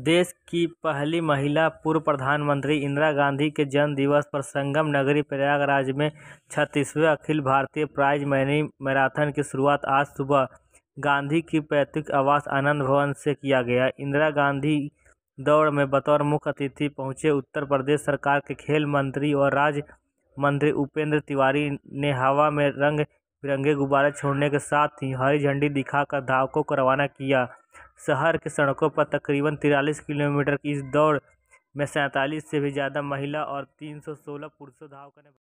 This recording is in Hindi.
देश की पहली महिला पूर्व प्रधानमंत्री इंदिरा गांधी के जन्म दिवस पर संगम नगरी प्रयागराज में छत्तीसवें अखिल भारतीय प्राइज मैनी मैराथन की शुरुआत आज सुबह गांधी की पैतृक आवास आनंद भवन से किया गया इंदिरा गांधी दौड़ में बतौर मुख्य अतिथि पहुंचे उत्तर प्रदेश सरकार के खेल मंत्री और राज्य मंत्री उपेंद्र तिवारी ने हवा में रंग बिरंगे गुब्बारे छोड़ने के साथ ही हरी झंडी दिखाकर धावकों को रवाना किया शहर के सड़कों पर तकरीबन तिरालीस किलोमीटर की इस दौड़ में सैंतालीस से भी ज़्यादा महिला और तीन सौ सोलह पुरुषों धावकों ने